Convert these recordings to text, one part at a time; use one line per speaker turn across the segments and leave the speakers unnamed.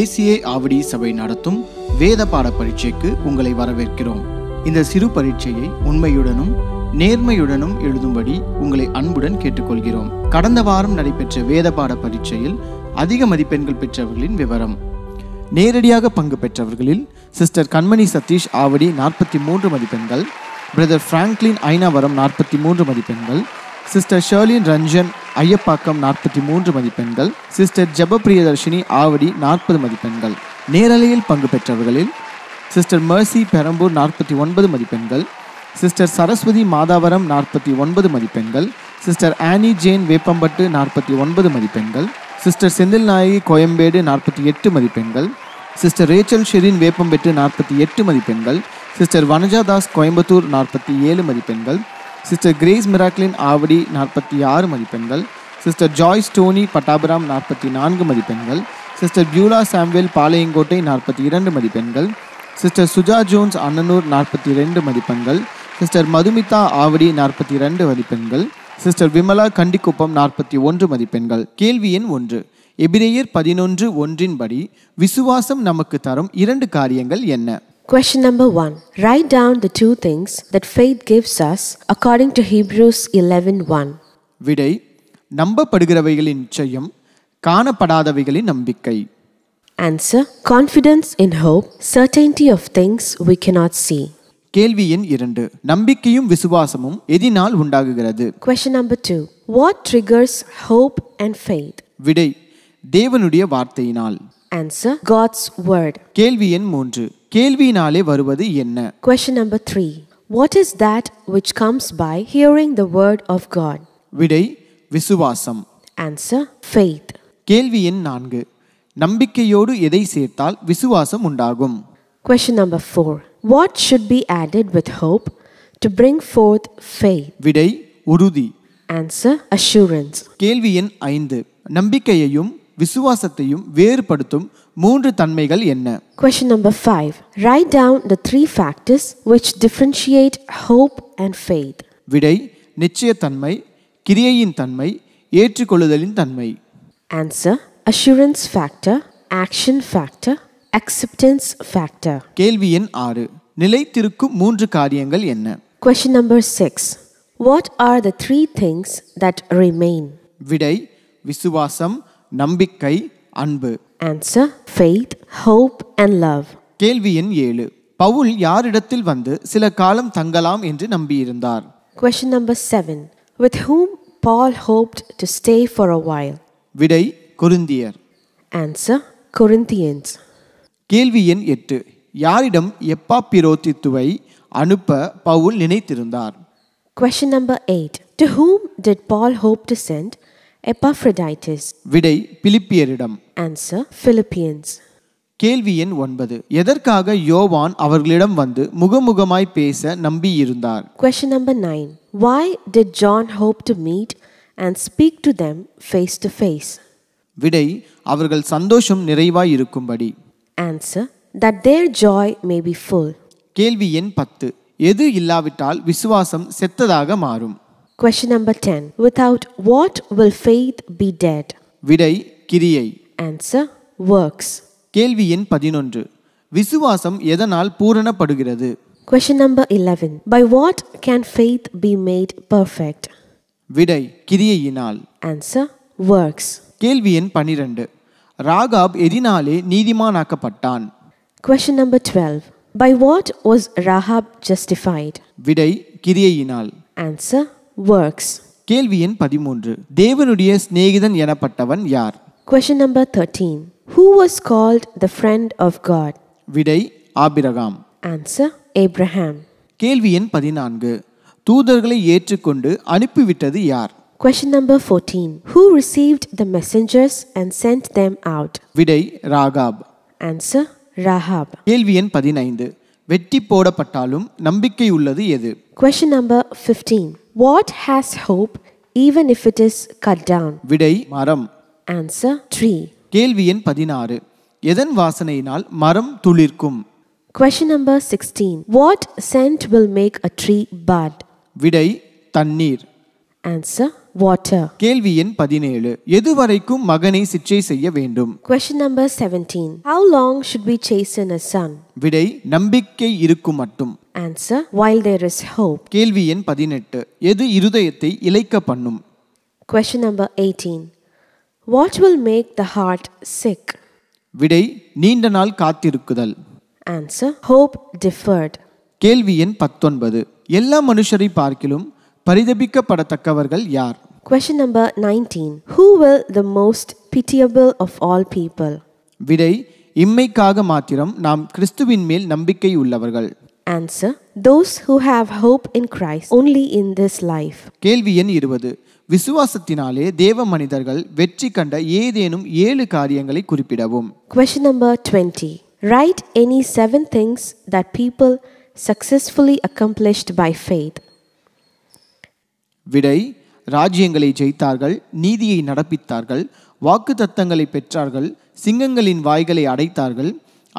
ACA Avadi சபை நடத்தும் வேத பாட பரீட்சைக்கு உங்களை வரவேற்கிறோம் இந்த சிறு பரீட்சையை உண்மையுடனும் நேர்மையுடனும் எழுதும்படி உங்களை அன்புடன் கேட்டுக்கொள்கிறோம் கடந்த வாரம் நடைபெற்ற வேத பாட பரீட்சையில் அதிக மதிப்பெண்கள் பெற்றவர்களின் விவரம் நேரடியாக பங்கு பெற்றவர்களில் சிஸ்டர் கண்மணி சதீஷ் ஆவடி நாற்பத்தி மூன்று மதிப்பெண்கள் பிரதர் பிராங்க்லின் ஐனாவரம் நாற்பத்தி மூன்று மதிப்பெண்கள் சிஸ்டர் ஷர்லின் ரஞ்சன் ஐயப்பாக்கம் நாற்பத்தி மூன்று மதிப்பெண்கள் சிஸ்டர் ஜபப்பிரியதர்ஷினி ஆவடி நாற்பது மதிப்பெண்கள் நேரலையில் பங்கு பெற்றவர்களில் சிஸ்டர் மர்சி பெரம்பூர் நாற்பத்தி ஒன்பது மதிப்பெண்கள் சிஸ்டர் சரஸ்வதி மாதாவரம் நாற்பத்தி ஒன்பது மதிப்பெண்கள் சிஸ்டர் ஆனி ஜேன் வேப்பம்பட்டு நாற்பத்தி ஒன்பது மதிப்பெண்கள் சிஸ்டர் செந்தில் நாயகி கோயம்பேடு நாற்பத்தி எட்டு மதிப்பெண்கள் சிஸ்டர் ரேச்சல் ஷெரின் வேப்பம்பெட்டு நாற்பத்தி எட்டு மதிப்பெண்கள் சிஸ்டர் வனஜாதாஸ் கோயம்புத்தூர் நாற்பத்தி ஏழு மதிப்பெண்கள் சிஸ்டர் கிரேஸ் மிராக்லின் ஆவடி நாற்பத்தி ஆறு மதிப்பெண்கள் சிஸ்டர் ஜாய் ஸ்டோனி பட்டாபுரம் நாற்பத்தி நான்கு மதிப்பெண்கள் சிஸ்டர் பியூலா சாம்வேல் பாளையங்கோட்டை நாற்பத்தி இரண்டு மதிப்பெண்கள் சிஸ்டர் சுஜா ஜோன்ஸ் அன்னனூர் நாற்பத்தி ரெண்டு மதிப்பெண்கள் சிஸ்டர் மதுமிதா ஆவடி நாற்பத்தி இரண்டு மதிப்பெண்கள் சிஸ்டர் விமலா கண்டிக்குப்பம் நாற்பத்தி ஒன்று மதிப்பெண்கள் கேள்வி எண் ஒன்று எபிரேயர் பதினொன்று ஒன்றின்படி விசுவாசம் நமக்கு தரும் இரண்டு காரியங்கள் என்ன
Question number 1. Write down the two things that faith gives us according to Hebrews 11:1.
விடை நம்பப்படுகிறவைகளின் நிச்சயம் காணப்படாதவைகளின் நம்பிக்கை Answer:
Confidence in hope, certainty of things we cannot
see. கேள்வி எண் இரண்டு நம்பிக்கையும் விசுவாசமும் எதினால் உண்டாகுகிறது Question
number 2. What triggers hope and faith?
விடை தேவனுடைய வார்த்தையினால் Answer: God's word. கேள்வி எண் கேள்வியினாலே வருவது என்ன
question number three what is that which comes by hearing the word of God
விடை விசுவாசம் ஆன்சர் ஃபெய்த் கேள்வி எண் நான்கு நம்பிக்கையோடு எதை சேர்த்தால் விசுவாசம் உண்டாகும் question number four what should be added with hope to bring forth faith விடை உறுதி ஆன்சர் அஷூரன்ஸ் கேள்வி எண் ஐந்து நம்பிக்கையையும் விசுவாசத்தையும் வேறுபடுத்தும் மூன்று தன்மைகள் என்ன
Question number 5 Write down the three factors which differentiate hope and faith.
விடை நிச்சயத்தன்மை கிரியையின் தன்மை ஏற்றுக்கொள்ளுதலின் தன்மை Answer Assurance factor, action factor, acceptance factor. கேள்வி எண் 6 நிலைத்திருக்கும் மூன்று காரியங்கள் என்ன Question number 6 What are the three things that remain? விடை விசுவாசம் நம்பிக்கை அன்பு
answer faith
hope and love கேள்வி எண் ஏழு பவுல் யாரிடத்தில் வந்து சில காலம் தங்கலாம் என்று நம்பியிருந்தார்
question number seven with whom Paul hoped to stay for a while
விடை கொருந்தியர் ஆன்சர் கொருந்தியன்ஸ் கேள்வி எண் எட்டு யாரிடம் எப்பா பிரோதித்துவை அனுப்ப
பவுல் நினைத்திருந்தார்
question number
eight to whom did Paul hope to send Epaphroditus. விடை பிலிப்பியரிடம் Answer Philippians. கேள்வி எண் ஒன்பது
எதற்காக யோவான் அவர்களிடம் வந்து முகமுகமாய் பேச நம்பியிருந்தார்
Question number 9. Why did John hope to meet and speak to them face to face?
விடை அவர்கள் சந்தோஷம் நிறைவாய் இருக்கும்படி
Answer That their joy may be full.
கேள்வி எண் பத்து எது இல்லாவிட்டால் விசுவாசம் செத்ததாக மாறும் Question number 10. Without what will faith be dead? Vidai kiriye. Answer works. கேள்வி எண் Visuvasam விசுவாசம் purana பூரணப்படுகிறது
Question number 11. By what can faith be made perfect?
kiriye கிரியையினால் Answer works. கேள்வி எண் Ragab Rahab எதினாலே நீதிமானாக்கப்பட்டான்
Question number 12. By what was
Rahab justified? kiriye கிரியையினால் Answer works. Question
number 13. Who was called the friend of God?
Vidai Abraham. Answer Abraham. Question
number 14. Who received the messengers and sent them out? Vidai Ragab. Answer Rahab. Question number 15. What has hope even if it is cut down?
விடை மரம் Answer tree. கேள்வி எண் பதினாறு எதன் வாசனையினால் மரம் துளிர்க்கும்
Question number 16.
What scent will make a tree bud? விடை தண்ணீர் Answer water. கேள்வி எண் பதினேழு எதுவரைக்கும் மகனை சிற்றை செய்ய வேண்டும்
Question number 17. How long should we chasten a son?
விடை நம்பிக்கை இருக்கும் மட்டும் answer while there is hope. கேள்வி எண் 18 எது இருதயத்தை இளைக்க
பண்ணும் Question number 18. What will make the heart sick?
விடை நீண்ட நாள் காத்திருக்குதல்
Answer Hope deferred.
கேள்வி எண் பத்தொன்பது எல்லா மனுஷரை பார்க்கிலும் பரிதபிக்கப்படத்தக்கவர்கள்
யார் Question number 19. Who will the most pitiable of all people?
விடை இம்மைக்காக மாத்திரம் நாம் கிறிஸ்துவின் மேல் நம்பிக்கை உள்ளவர்கள் answer those who have hope in Christ only in this life கேள்வி எண் இருபது விசுவாசத்தினாலே தேவ மனிதர்கள் வெற்றி கண்ட ஏதேனும் ஏழு காரியங்களை
குறிப்பிடவும் question number twenty write any seven things that people successfully accomplished by faith
விடை ராஜ்யங்களை ஜெயித்தார்கள் நீதியை நடப்பித்தார்கள் வாக்கு தத்தங்களை பெற்றார்கள் சிங்கங்களின் வாய்களை அடைத்தார்கள்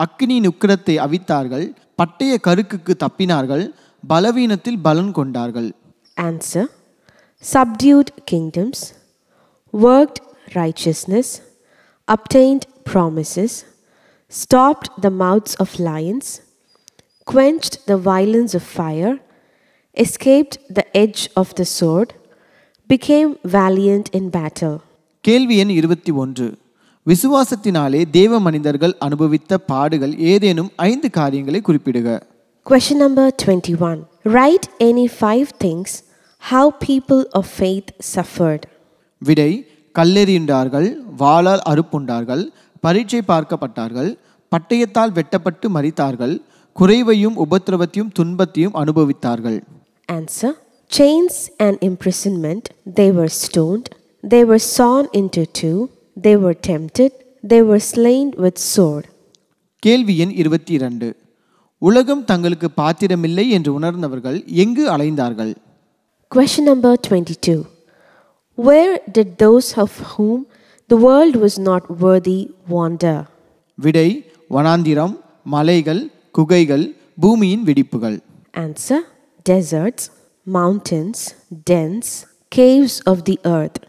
அக்னி உக்கிரத்தை அவித்தார்கள் பட்டய கருக்குக்கு தப்பினார்கள் பலவீனத்தில் பலன் கொண்டார்கள்
answer subdued kingdoms worked righteousness obtained promises stopped the mouths of lions quenched the violence of fire escaped the edge of the sword became valiant in battle
கேள்வி எண் இருபத்தி ஒன்று விசுவாசத்தினாலே தேவ மனிதர்கள் அனுபவித்த பாடுகள் ஏதேனும் ஐந்து காரியங்களை குறிப்பிடுக
Question number twenty one write any five things people of faith suffered. Suffered
விடை கல்லெறியுண்டார்கள் வாளால் அறுப்புண்டார்கள் பரீட்சை பார்க்கப்பட்டார்கள் பட்டயத்தால் வெட்டப்பட்டு மறித்தார்கள் குறைவையும் உபத்திரவத்தையும் துன்பத்தையும் அனுபவித்தார்கள்
answer chains and imprisonment, they were stoned, they were sawn into two, They were tempted, they were slain with sword.
கேள்வி எண் இருபத்தி இரண்டு உலகம் தங்களுக்கு பாத்திரமில்லை என்று உணர்ந்தவர்கள் எங்கு அலைந்தார்கள்
Question number 22. Where did those of whom the world was not worthy wander?
விடை வனாந்திரம் மலைகள் குகைகள் பூமியின் வெடிப்புகள்
Answer Deserts, mountains, dens, caves of the earth.